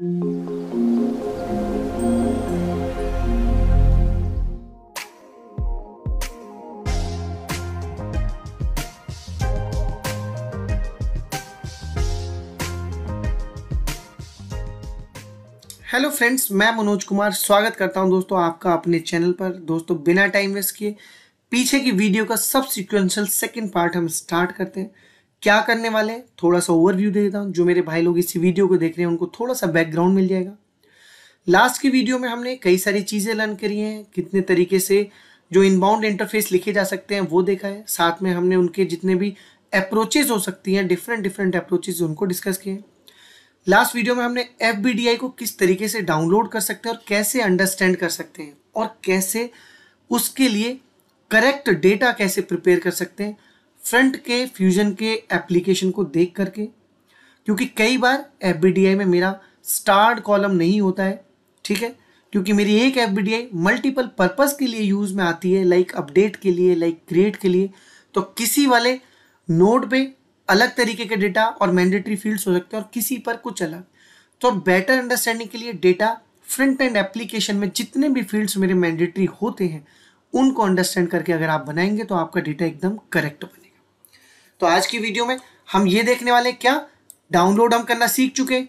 hello friends मैं मनोज कुमार स्वागत करता हूं दोस्तों आपका अपने चैनल पर दोस्तों बिना टाइम वेस्ट किए पीछे की वीडियो का सब सिक्वेंशल सेकेंड पार्ट हम स्टार्ट करते हैं क्या करने वाले हैं थोड़ा सा ओवरव्यू दे देता हूँ जो मेरे भाई लोग इस वीडियो को देख रहे हैं उनको थोड़ा सा बैकग्राउंड मिल जाएगा लास्ट की वीडियो में हमने कई सारी चीज़ें लर्न करी हैं कितने तरीके से जो इनबाउंड इंटरफेस लिखे जा सकते हैं वो देखा है साथ में हमने उनके जितने भी अप्रोचेज हो सकती हैं डिफरेंट डिफरेंट अप्रोचेज उनको डिस्कस किए हैं लास्ट वीडियो में हमने एफ को किस तरीके से डाउनलोड कर सकते हैं और कैसे अंडरस्टैंड कर सकते हैं और कैसे उसके लिए करेक्ट डेटा कैसे प्रिपेयर कर सकते हैं फ्रंट के फ्यूजन के एप्लीकेशन को देख करके क्योंकि कई बार एफ में मेरा स्टार्ड कॉलम नहीं होता है ठीक है क्योंकि मेरी एक एफ मल्टीपल पर्पज़ के लिए यूज़ में आती है लाइक अपडेट के लिए लाइक क्रिएट के लिए तो किसी वाले नोड पे अलग तरीके के डेटा और मैंडेटरी फील्ड्स हो सकते हैं और किसी पर कुछ अलग तो बेटर अंडरस्टैंडिंग के लिए डेटा फ्रंट एंड एप्लीकेशन में जितने भी फील्ड्स मेरे मैंडेटरी होते हैं उनको अंडरस्टैंड करके अगर आप बनाएंगे तो आपका डेटा एकदम करेक्ट बनेगा तो आज की वीडियो में हम ये देखने वाले क्या डाउनलोड हम करना सीख चुके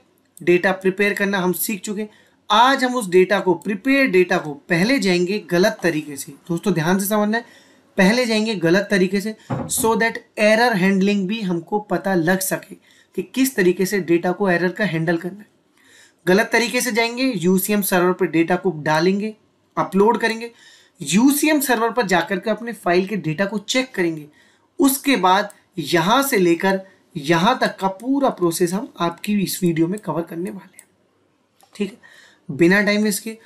डेटा प्रिपेयर करना हम सीख चुके आज हम उस डेटा को प्रिपेयर डेटा को पहले जाएंगे गलत तरीके से दोस्तों ध्यान से समझना है पहले जाएंगे गलत तरीके से सो दैट एरर हैंडलिंग भी हमको पता लग सके कि किस तरीके से डेटा को एरर का हैंडल करना है गलत तरीके से जाएंगे यूसीएम सर्वर पर डेटा को डालेंगे अपलोड करेंगे यूसीएम सर्वर पर जाकर के अपने फाइल के डेटा को चेक करेंगे उसके बाद यहाँ से लेकर यहाँ तक का पूरा प्रोसेस हम आपकी इस वीडियो में कवर करने वाले हैं ठीक है बिना टाइम वेस्ट के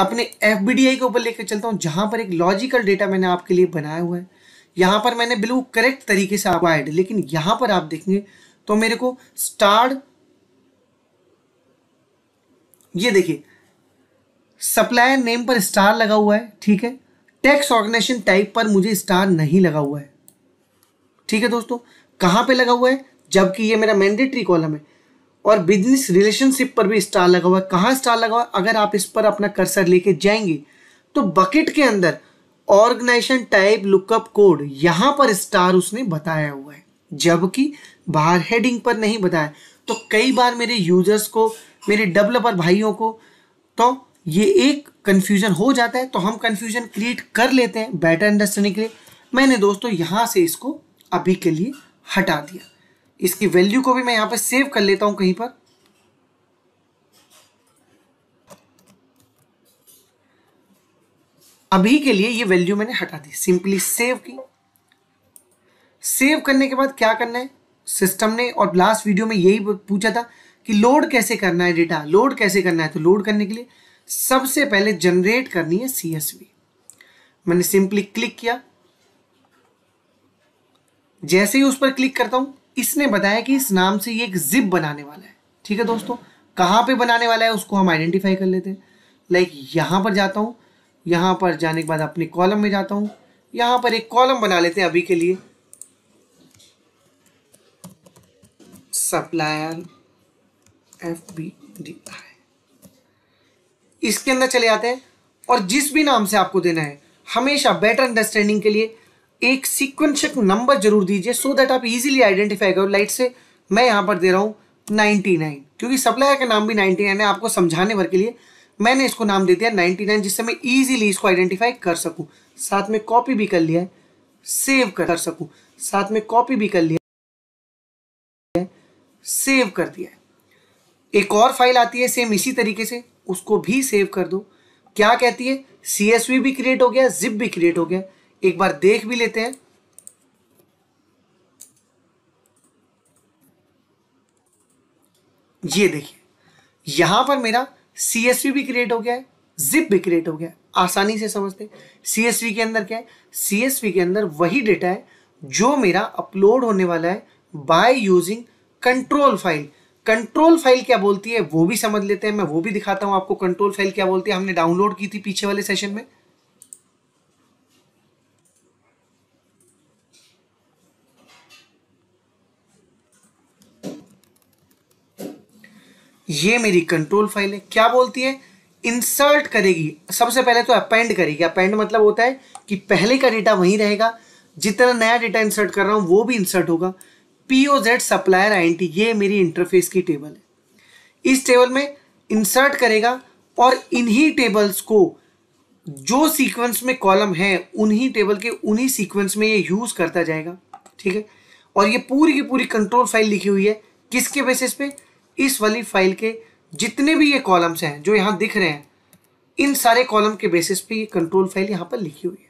अपने एफ के ऊपर लेकर चलता हूँ जहाँ पर एक लॉजिकल डेटा मैंने आपके लिए बनाया हुआ है यहाँ पर मैंने बिल्कुल करेक्ट तरीके से आपको ऐड लेकिन यहाँ पर आप देखेंगे तो मेरे को स्टार्ट ये देखिए सप्लायर नेम पर स्टार लगा हुआ है ठीक है टैक्स ऑर्गेनाइजेशन टाइप पर मुझे स्टार नहीं लगा हुआ है ठीक है दोस्तों कहाँ पे लगा हुआ है जबकि ये मेरा मैंडेटरी कॉलम है और बिजनेस रिलेशनशिप पर भी स्टार लगा हुआ है कहाँ स्टार लगा हुआ है अगर आप इस पर अपना कर्सर लेके जाएंगे तो बकेट के अंदर ऑर्गेनाइजेशन टाइप लुकअप कोड यहाँ पर स्टार उसने बताया हुआ है जबकि बाहर हेडिंग पर नहीं बताया तो कई बार मेरे यूजर्स को मेरे डेवलपर भाइयों को तो ये एक कन्फ्यूजन हो जाता है तो हम कन्फ्यूजन क्रिएट कर लेते हैं बेटर अंडरस्टैंडिंग के लिए मैंने दोस्तों यहाँ से इसको अभी के लिए हटा दिया इसकी वैल्यू को भी मैं यहां पर सेव कर लेता हूं कहीं पर अभी के लिए ये वैल्यू मैंने हटा दी सिंपली सेव की सेव करने के बाद क्या करना है सिस्टम ने और लास्ट वीडियो में यही पूछा था कि लोड कैसे करना है डेटा लोड कैसे करना है तो लोड करने के लिए सबसे पहले जनरेट करनी है सीएसवी मैंने सिंपली क्लिक किया जैसे ही उस पर क्लिक करता हूँ इसने बताया कि इस नाम से ये एक जिप बनाने वाला है ठीक है दोस्तों कहाँ पे बनाने वाला है उसको हम आइडेंटिफाई कर लेते हैं लाइक यहाँ पर जाता हूँ यहाँ पर जाने के बाद अपने कॉलम में जाता हूँ यहाँ पर एक कॉलम बना लेते हैं अभी के लिए supplier F B D I इसके अंदर चले जाते हैं और जिस भी नाम से आपको देना है हमेशा बेटर अंडरस्टैंडिंग के लिए एक सीक्वेंशक नंबर जरूर दीजिए सो दैट आप इजीली आइडेंटिफाई करो लाइट से मैं यहाँ पर दे रहा हूँ नाइनटी नाइन क्योंकि सप्लायर का नाम भी नाइनटी नाइन है आपको समझाने भर के लिए मैंने इसको नाम दे दिया नाइनटी नाइन जिससे मैं इजीली इसको आइडेंटिफाई कर सकूँ साथ में कॉपी भी कर लिया है सेव कर सकूँ साथ में कॉपी भी कर लिया है सेव कर दिया है एक और फाइल आती है सेम इसी तरीके से उसको भी सेव कर दो क्या कहती है सी भी क्रिएट हो गया जिप भी क्रिएट हो गया एक बार देख भी लेते हैं ये देखिए यहां पर मेरा सीएसवी भी क्रिएट हो गया है जिप भी क्रिएट हो गया है आसानी से समझते सीएसवी के अंदर क्या है सीएसवी के अंदर वही डेटा है जो मेरा अपलोड होने वाला है by using control file control file क्या बोलती है वो भी समझ लेते हैं मैं वो भी दिखाता हूं आपको कंट्रोल फाइल क्या बोलती है हमने डाउनलोड की थी पीछे वाले सेशन में ये मेरी कंट्रोल फाइल है क्या बोलती है इंसर्ट करेगी सबसे पहले तो अपेंड करेगी अपेंड मतलब होता है कि पहले का डेटा वहीं रहेगा जितना नया डेटा इंसर्ट कर रहा हूँ वो भी इंसर्ट होगा P O Z supplier I ये मेरी इंटरफेस की टेबल है इस टेबल में इंसर्ट करेगा और इन्हीं टेबल्स को जो सीक्वेंस में कॉलम है उन्हीं टेबल के उन्हीं सीक्वेंस में ये यूज़ करता जाएगा ठीक है और ये पूरी की पूरी कंट्रोल फाइल लिखी हुई है किसके बेसिस पे इस वाली फाइल के जितने भी ये कॉलम्स हैं जो यहाँ दिख रहे हैं इन सारे कॉलम के बेसिस पे ये कंट्रोल फाइल यहाँ पर लिखी हुई है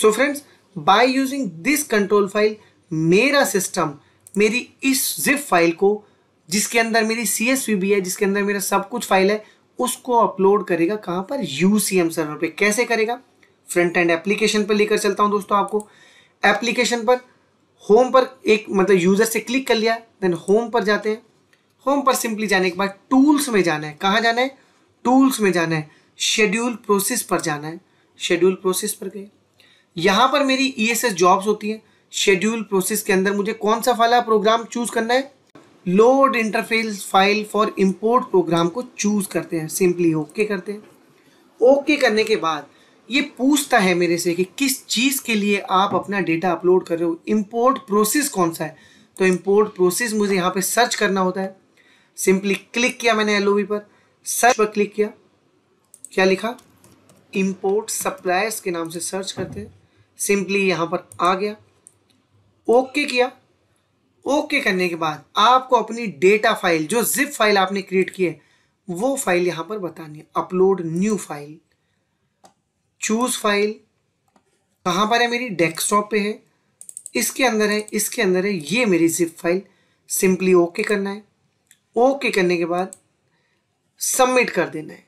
so friends by using this control file मेरा सिस्टम मेरी इस जिप फाइल को जिसके अंदर मेरी सी एस भी है जिसके अंदर मेरा सब कुछ फाइल है उसको अपलोड करेगा कहाँ पर यू सी एम सर्वर पर कैसे करेगा फ्रंट एंड एप्लीकेशन पर लेकर चलता हूँ दोस्तों आपको एप्लीकेशन पर होम पर एक मतलब यूज़र से क्लिक कर लिया देन होम पर जाते हैं होम पर सिंपली जाने के बाद टूल्स में जाना है कहाँ जाना है टूल्स में जाना है शेड्यूल प्रोसेस पर जाना है शेड्यूल प्रोसेस पर गए यहाँ पर मेरी ई एस एस जॉब्स होती हैं शेड्यूल प्रोसेस के अंदर मुझे कौन सा वाला प्रोग्राम चूज़ करना है load interface file for import program को चूज़ करते हैं सिंपली ओके करते हैं ओके करने के बाद ये पूछता है मेरे से कि किस चीज़ के लिए आप अपना डेटा अपलोड कर रहे हो इम्पोर्ट प्रोसेस कौन सा है तो इम्पोर्ट प्रोसेस मुझे यहाँ पे सर्च करना होता है सिंपली क्लिक किया मैंने एल पर सर्च पर क्लिक किया क्या लिखा इम्पोर्ट सप्लायर्स के नाम से सर्च करते हैं सिंपली यहाँ पर आ गया ओके किया ओके करने के बाद आपको अपनी डेटा फाइल जो जिप फाइल आपने क्रिएट की है वो फाइल यहाँ पर बतानी है upload new file choose file कहाँ पर है मेरी डेस्कटॉप पे है इसके अंदर है इसके अंदर है ये मेरी जिप फाइल सिंपली ओके करना है ओके करने के बाद सबमिट कर देना है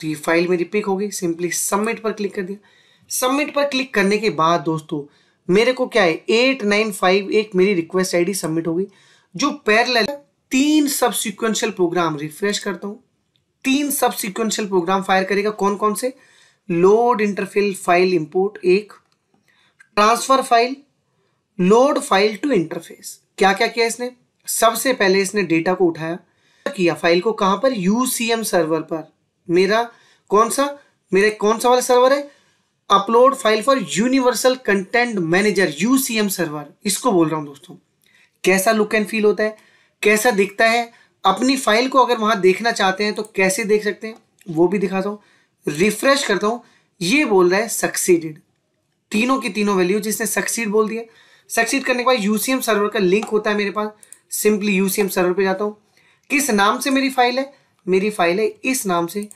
तो ये फाइल मेरी पिक हो गई सिंपली सबमिट पर क्लिक कर दिया सबमिट पर क्लिक करने के बाद दोस्तों मेरे को क्या है एट नाइन फाइव एक मेरी रिक्वेस्ट आईडी सबमिट हो गई जो पैरल तीन सब प्रोग्राम रिफ्रेश करता हूँ तीन सब सिक्वेंशियल प्रोग्राम फायर करेगा कौन कौन से लोड इंटरफेल फाइल इंपोर्ट एक transfer file load file to interface क्या क्या किया इसने सबसे पहले इसने डेटा को उठाया किया फाइल को कहां पर यूसीएम सर्वर पर मेरा कौन सा मेरे कौन सा वाला सर्वर है upload file for universal content manager UCM server इसको बोल रहा हूं दोस्तों कैसा लुक एंड फील होता है कैसा दिखता है अपनी फाइल को अगर वहाँ देखना चाहते हैं तो कैसे देख सकते हैं वो भी दिखाता हूँ रिफ्रेश करता हूँ ये बोल रहा है सक्सीडेड तीनों की तीनों वैल्यू जिसने सक्सीड बोल दिया सक्सीड करने के बाद यूसीएम सर्वर का लिंक होता है मेरे पास सिंपली यूसीएम सर्वर पर जाता हूँ किस नाम से मेरी फाइल है मेरी फाइल है इस नाम से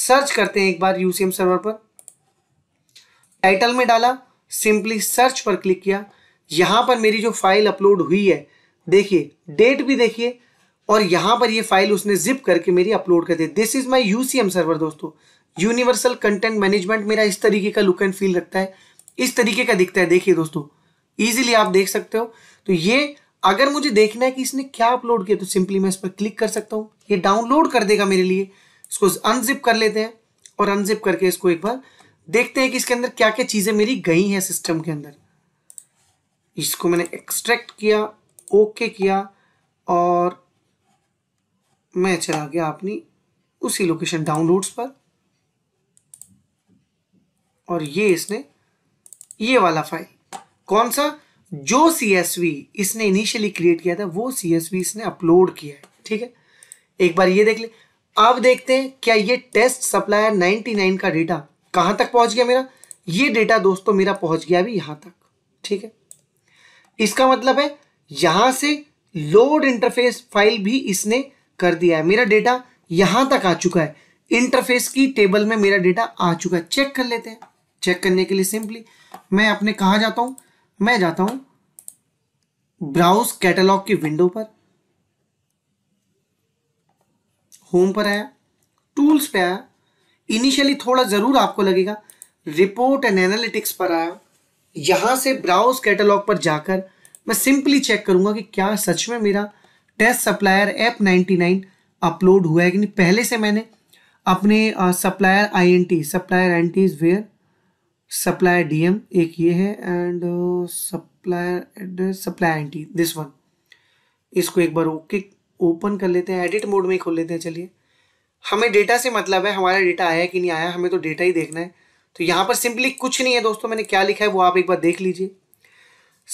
सर्च करते हैं एक बार यूसीएम सर्वर पर टाइटल में डाला सिंपली सर्च पर क्लिक किया यहाँ पर मेरी जो फाइल अपलोड हुई है देखिए डेट भी देखिए और यहाँ पर ये फाइल उसने जिप करके मेरी अपलोड कर दी this is my U server दोस्तों यूनिवर्सल कंटेंट मैनेजमेंट मेरा इस तरीके का लुक एंड फील रखता है इस तरीके का दिखता है देखिए दोस्तों ईजिली आप देख सकते हो तो ये अगर मुझे देखना है कि इसने क्या अपलोड किया तो सिंपली मैं इस पर क्लिक कर सकता हूँ ये डाउनलोड कर देगा मेरे लिए इसको अनजिप कर लेते हैं और अनजिप करके इसको एक बार देखते हैं कि इसके अंदर क्या क्या चीज़ें मेरी गई हैं सिस्टम के अंदर इसको मैंने एक्सट्रैक्ट किया ओके किया और मैं चला गया अपनी उसी लोकेशन डाउनलोड्स पर और ये इसने ये वाला फाइल कौन सा जो सी इसने इनिशियली क्रिएट किया था वो सी इसने अपलोड किया है ठीक है एक बार ये देख ले अब देखते हैं क्या ये टेस्ट सप्लायर 99 का डेटा कहां तक पहुंच गया मेरा ये डेटा दोस्तों मेरा पहुंच गया अभी यहां तक ठीक है इसका मतलब है यहां से लोड इंटरफेस फाइल भी इसने कर दिया है मेरा डेटा यहां तक आ चुका है इंटरफेस की टेबल में मेरा डेटा आ चुका है चेक कर लेते हैं चेक करने के लिए सिंपली मैं अपने कहा जाता हूं मैं जाता हूं ब्राउज कैटलॉग की विंडो पर होम पर आया टूल्स पे आया इनिशियली थोड़ा ज़रूर आपको लगेगा रिपोर्ट एंड एनालिटिक्स पर आया यहां से ब्राउज कैटलॉग पर जाकर मैं सिंपली चेक करूंगा कि क्या सच में मेरा टेस्ट सप्लायर एप 99 अपलोड हुआ है कि नहीं पहले से मैंने अपने supplier INT supplier I N T is where supplier DM एक ये है and supplier supplier N T this one इसको एक बार ओके ओपन कर लेते हैं एडिट मोड में ही खोल लेते हैं चलिए हमें डेटा से मतलब है हमारा डेटा आया कि नहीं आया हमें तो डेटा ही देखना है तो यहाँ पर सिंपली कुछ नहीं है दोस्तों मैंने क्या लिखा है वो आप एक बार देख लीजिए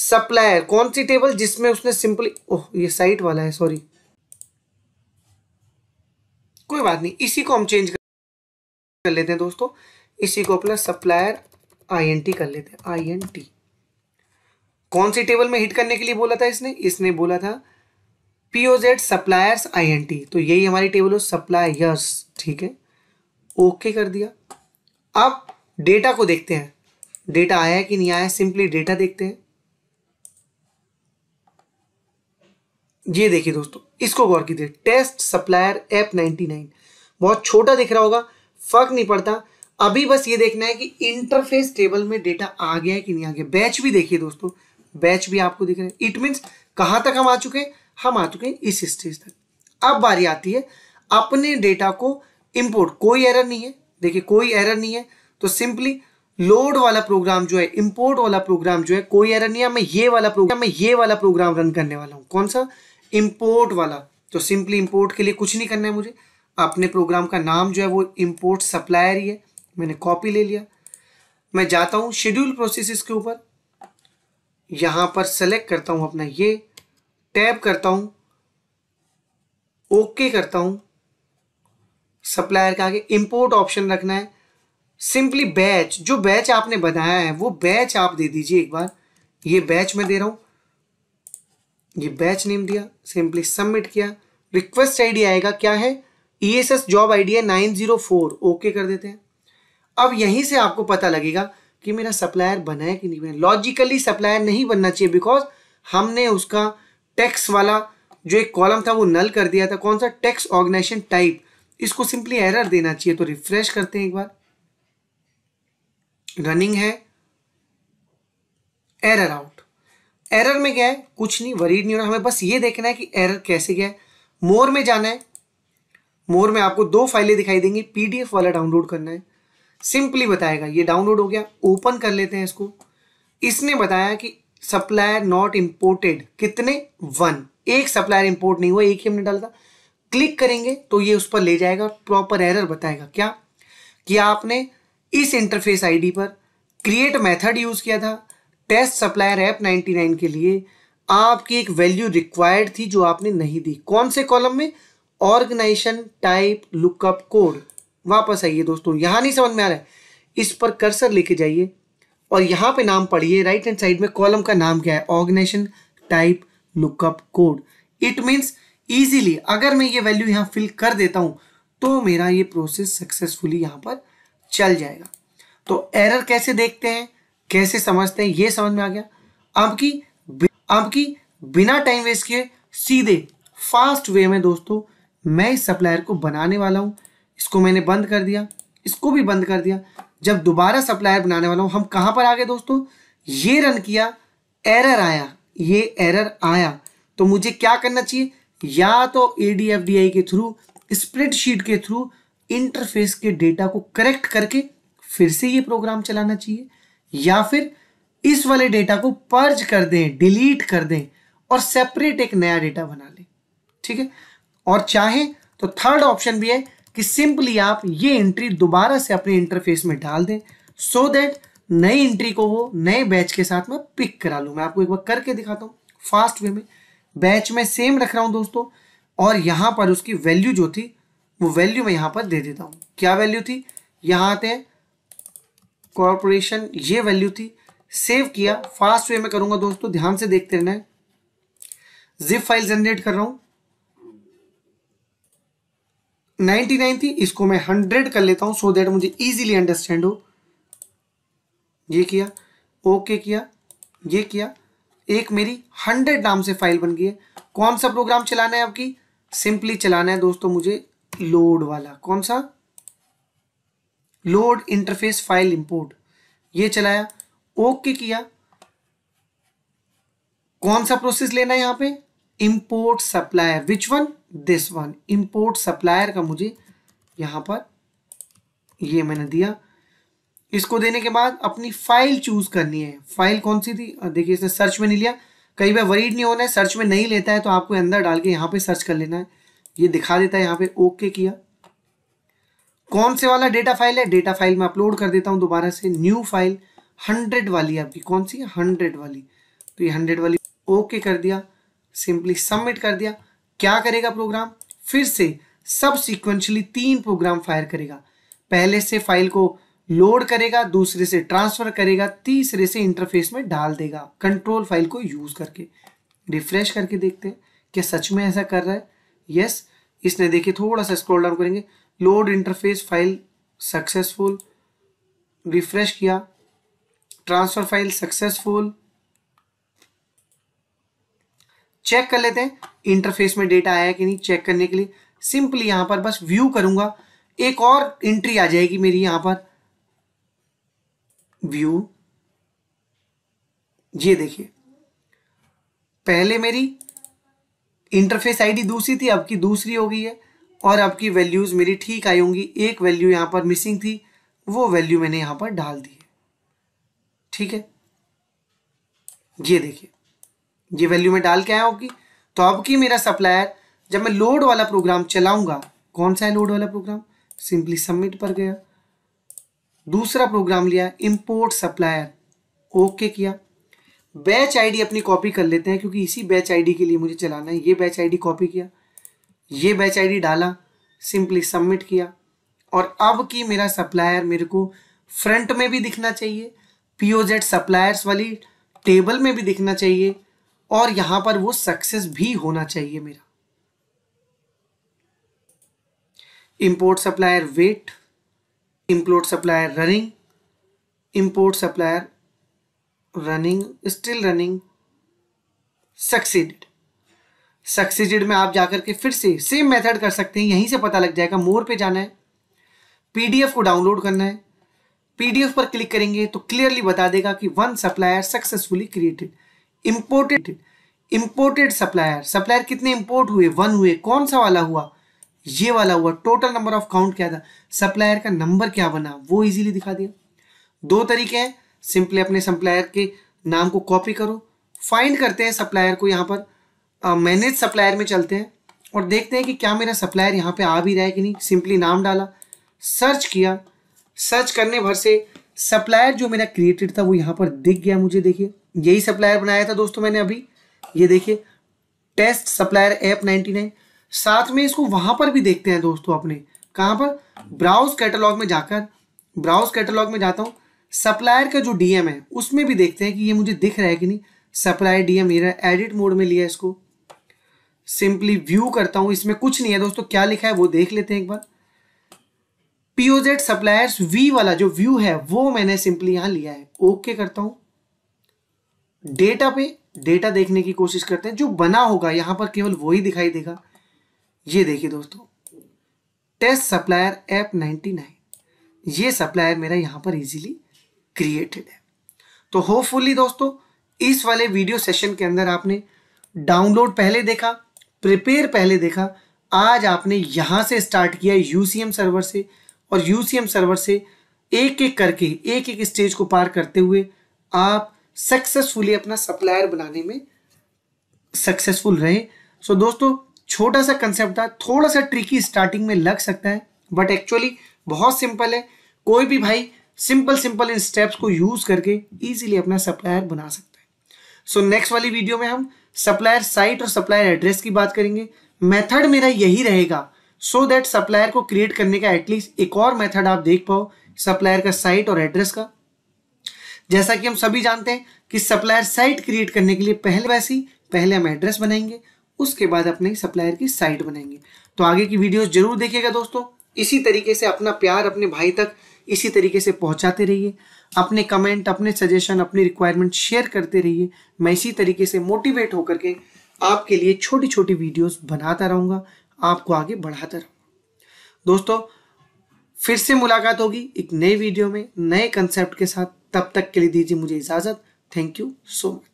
सप्लायर कौन सी टेबल जिसमें उसने सिंपली ओह ये साइट वाला है सॉरी कोई बात नहीं इसी को हम चेंज कर लेते हैं दोस्तों इसी को अपना सप्लायर आईएनटी कर लेते हैं आईएनटी कौन सी टेबल में हिट करने के लिए बोला था इसने इसने बोला था पीओजेड सप्लायर्स आईएनटी तो यही हमारी टेबल हो सप्लायर्स ठीक है ओके कर दिया अब डेटा को देखते हैं डेटा आया है कि नहीं आया सिंपली डेटा देखते हैं ये देखिए दोस्तों इसको गौर कीजिए टेस्ट सप्लायर ऐप 99 बहुत छोटा दिख रहा होगा फर्क नहीं पड़ता अभी बस ये देखना है कि इंटरफेस टेबल में डेटा आ गया है कि नहीं आ गया बैच भी देखिए दोस्तों बैच भी आपको दिख रहा है इट मीन्स कहाँ तक हम आ चुके हैं हम आ चुके हैं इस स्टेज तक अब बारी आती है अपने डेटा को इम्पोर्ट कोई एरर नहीं है देखिए कोई एरर नहीं है तो सिंपली लोड वाला प्रोग्राम जो है इम्पोर्ट वाला प्रोग्राम जो है कोई एरर नहीं है मैं ये वाला प्रोग्राम मैं ये वाला प्रोग्राम रन करने वाला हूँ कौन सा इम्पोर्ट वाला तो सिंपली इम्पोर्ट के लिए कुछ नहीं करना है मुझे अपने प्रोग्राम का नाम जो है वो इम्पोर्ट सप्लायर ही है मैंने कॉपी ले लिया मैं जाता हूँ शेड्यूल प्रोसेस के ऊपर यहाँ पर सेलेक्ट करता हूँ अपना ये टैब करता हूँ ओके करता हूँ सप्लायर के आगे इम्पोर्ट ऑप्शन रखना है सिंपली बैच जो बैच आपने बनाया है वो बैच आप दे दीजिए एक बार ये बैच मैं दे रहा हूँ ये बैच नेम दिया सिंपली सबमिट किया रिक्वेस्ट आईडी आएगा क्या है E S S job I D है नाइन जीरो फोर ओके कर देते हैं अब यहीं से आपको पता लगेगा कि मेरा सप्लायर बना है कि नहीं बना लॉजिकली सप्लायर नहीं बनना चाहिए बिकॉज हमने उसका टैक्स वाला जो एक कॉलम था वो नल कर दिया था कौन सा टैक्स ऑर्गेनाइजेशन टाइप इसको सिंपली एरर देना चाहिए तो रिफ्रेश करते हैं एक बार रनिंग है एरर आउट एरर में गया है कुछ नहीं वरीड नहीं होना हमें बस ये देखना है कि एरर कैसे गया है मोर में जाना है मोर में आपको दो फाइलें दिखाई देंगी पीडीएफ वाला डाउनलोड करना है सिंपली बताएगा ये डाउनलोड हो गया ओपन कर लेते हैं इसको इसने बताया कि सप्लायर नॉट इम्पोर्टेड कितने वन एक सप्लायर इम्पोर्ट नहीं हुआ एक ही हमने डाला था क्लिक करेंगे तो ये उस पर ले जाएगा प्रॉपर एरर बताएगा क्या कि आपने इस इंटरफेस आईडी पर क्रिएट मेथड यूज़ किया था टेस्ट सप्लायर ऐप 99 के लिए आपकी एक वैल्यू रिक्वायर्ड थी जो आपने नहीं दी कौन से कॉलम में ऑर्गेनाइजेशन टाइप लुकअप कोड वापस आइए दोस्तों यहाँ नहीं समझ में आ रहा है इस पर कर्सर लेके जाइए और यहाँ पे नाम पढ़िए राइट हैंड साइड में कॉलम का नाम क्या है organization type lookup code it means easily अगर मैं ये वैल्यू यहाँ फिल कर देता हूँ तो मेरा ये प्रोसेस सक्सेसफुली यहाँ पर चल जाएगा तो एरर कैसे देखते हैं कैसे समझते हैं ये समझ में आ गया अब की अब की बिना टाइम वेस्ट किए सीधे फास्ट वे में दोस्तों मैं इस सप्लायर को बनाने वाला हूँ इसको मैंने बंद कर दिया इसको भी बंद कर दिया जब दोबारा सप्लायर बनाने वाला हूँ हम कहाँ पर आ गए दोस्तों ये रन किया एरर आया ये एरर आया तो मुझे क्या करना चाहिए या तो ए डी के थ्रू स्प्रेडशीट के थ्रू इंटरफेस के डेटा को करेक्ट करके फिर से ये प्रोग्राम चलाना चाहिए या फिर इस वाले डेटा को पर्ज कर दें डिलीट कर दें और सेपरेट एक नया डेटा बना लें ठीक है और चाहे तो थर्ड ऑप्शन भी है कि सिंपली आप ये एंट्री दोबारा से अपने इंटरफेस में डाल दें सो so दैट नई एंट्री को वो नए बैच के साथ में पिक करा लूँ मैं आपको एक बार करके दिखाता हूँ फास्ट वे में बैच में सेम रख रहा हूँ दोस्तों और यहाँ पर उसकी वैल्यू जो थी वो वैल्यू मैं यहाँ पर दे देता हूँ क्या वैल्यू थी यहाँ आते हैं कॉरपोरेशन ये वैल्यू थी सेव किया फास्ट वे में करूंगा दोस्तों ध्यान से देखते रहना है जिप फाइल जनरेट कर रहा हूं 99 थी इसको मैं 100 कर लेता हूं सो so देट मुझे इजीली अंडरस्टैंड हो ये किया ओके okay किया ये किया एक मेरी 100 नाम से फाइल बन गई है कौन सा प्रोग्राम चलाना है आपकी सिंपली चलाना है दोस्तों मुझे लोड वाला कौन सा लोड इंटरफेस फाइल इंपोर्ट ये चलाया ओके किया कौन सा प्रोसेस लेना है यहाँ पे import supplier which one this one import supplier का मुझे यहां पर ये मैंने दिया इसको देने के बाद अपनी फाइल चूज करनी है फाइल कौन सी थी देखिए इसने सर्च में नहीं लिया कई बार वरीड नहीं होना है सर्च में नहीं लेता है तो आपको अंदर डाल के यहाँ पे सर्च कर लेना है ये दिखा देता है यहाँ पे ओके किया कौन से वाला डेटा फाइल है डेटा फाइल में अपलोड कर देता हूं दोबारा से न्यू फाइल हंड्रेड वाली आपकी कौन सी हंड्रेड वाली तो ये हंड्रेड वाली ओके कर दिया सिंपली सबमिट कर दिया क्या करेगा प्रोग्राम फिर से सब सिक्वेंशली तीन प्रोग्राम फायर करेगा पहले से फाइल को लोड करेगा दूसरे से ट्रांसफर करेगा तीसरे से इंटरफेस में डाल देगा कंट्रोल फाइल को यूज करके रिफ्रेश करके देखते हैं क्या सच में ऐसा कर रहा है यस इसने देखिए थोड़ा सा स्क्रॉल डाउन करेंगे load interface file successful refresh किया ट्रांसफर फाइल सक्सेसफुल चेक कर लेते हैं इंटरफेस में डेटा आया कि नहीं चेक करने के लिए सिंपली यहां पर बस व्यू करूंगा एक और एंट्री आ जाएगी मेरी यहां पर व्यू ये देखिए पहले मेरी इंटरफेस आईडी दूसरी थी अब की दूसरी हो गई है और आपकी वैल्यूज़ मेरी ठीक आई होंगी एक वैल्यू यहाँ पर मिसिंग थी वो वैल्यू मैंने यहाँ पर डाल दी है ठीक है ये देखिए ये वैल्यू मैं डाल के आया होगी तो अब की मेरा सप्लायर जब मैं लोड वाला प्रोग्राम चलाऊंगा कौन सा है लोड वाला प्रोग्राम सिंपली सबमिट पर गया दूसरा प्रोग्राम लिया इंपोर्ट सप्लायर ओके किया बैच आईडी अपनी कॉपी कर लेते हैं क्योंकि इसी बैच आईडी के लिए मुझे चलाना है ये बैच आईडी कॉपी किया ये बैच आईडी डाला सिंपली सबमिट किया और अब की मेरा सप्लायर मेरे को फ्रंट में भी दिखना चाहिए पीओजेड सप्लायर्स वाली टेबल में भी दिखना चाहिए और यहां पर वो सक्सेस भी होना चाहिए मेरा import supplier wait import supplier running import supplier running still running succeeded succeeded में आप जाकर के फिर से सेम मेथड कर सकते हैं यहीं से पता लग जाएगा मोर पे जाना है पीडीएफ को डाउनलोड करना है पीडीएफ पर क्लिक करेंगे तो क्लियरली बता देगा कि one supplier successfully created imported imported supplier supplier कितने इम्पोर्ट हुए वन हुए कौन सा वाला हुआ ये वाला हुआ टोटल नंबर ऑफ काउंट क्या था सप्लायर का नंबर क्या बना वो इजीली दिखा दिया दो तरीके हैं सिंपली अपने सप्लायर के नाम को कॉपी करो फाइंड करते हैं सप्लायर को यहां पर मैनेज सप्लायर में चलते हैं और देखते हैं कि क्या मेरा सप्लायर यहाँ पे आ भी रहा है कि नहीं सिंपली नाम डाला सर्च किया सर्च करने भर से सप्लायर जो मेरा क्रिएटेड था वो यहाँ पर दिख गया मुझे देखिए यही सप्लायर बनाया था दोस्तों मैंने अभी ये देखिए test supplier app ninety nine साथ में इसको वहाँ पर भी देखते हैं दोस्तों अपने कहाँ पर ब्राउज कैटलॉग में जाकर ब्राउज कैटलॉग में जाता हूँ सप्लायर का जो डीएम है उसमें भी देखते हैं कि ये मुझे दिख रहा है कि नहीं सप्लायर डीएम मेरा एडिट मोड में लिया इसको सिंपली व्यू करता हूं इसमें कुछ नहीं है दोस्तों क्या लिखा है वो देख लेते हैं एक बार पीओजेड सप्लायर्स वी वाला जो व्यू है वो मैंने सिंपली यहां लिया है ओके करता हूं डेटा पे डेटा देखने की कोशिश करते हैं जो बना होगा यहां पर केवल वो ही दिखाई देगा ये देखिए दोस्तों टेस्ट सप्लायर ऐप 99 ये सप्लायर मेरा यहां पर इजीली क्रिएटेड है तो होपफुली दोस्तों इस वाले वीडियो सेशन के अंदर आपने डाउनलोड पहले देखा प्रिपेयर पहले देखा आज आपने यहाँ से स्टार्ट किया यूसीएम सर्वर से और यूसीएम सर्वर से एक एक करके एक एक स्टेज को पार करते हुए आप सक्सेसफुली अपना सप्लायर बनाने में सक्सेसफुल रहे सो so, दोस्तों छोटा सा कंसेप्ट था थोड़ा सा ट्रिकी स्टार्टिंग में लग सकता है बट एक्चुअली बहुत सिंपल है कोई भी भाई सिंपल सिंपल इन स्टेप्स को यूज़ करके ईजिली अपना सप्लायर बना सकता है सो so, नेक्स्ट वाली वीडियो में हम सप्लायर साइट और सप्लायर एड्रेस की बात करेंगे मेथड मेरा यही रहेगा सो दैट सप्लायर को क्रिएट करने का एटलीस्ट एक और मेथड आप देख पाओ सप्लायर का साइट और एड्रेस का जैसा कि हम सभी जानते हैं कि सप्लायर साइट क्रिएट करने के लिए पहले वैसी पहले हम एड्रेस बनाएंगे उसके बाद अपने सप्लायर की साइट बनाएंगे तो आगे की वीडियोस जरूर देखिएगा दोस्तों इसी तरीके से अपना प्यार अपने भाई तक इसी तरीके से पहुंचाते रहिए अपने कमेंट अपने सजेशन अपनी रिक्वायरमेंट शेयर करते रहिए मैं इसी तरीके से मोटिवेट होकर के आपके लिए छोटी छोटी वीडियोस बनाता रहूँगा आपको आगे बढ़ाता रहूँगा दोस्तों फिर से मुलाकात होगी एक नए वीडियो में नए कंसेप्ट के साथ तब तक के लिए दीजिए मुझे इजाज़त थैंक यू सो मच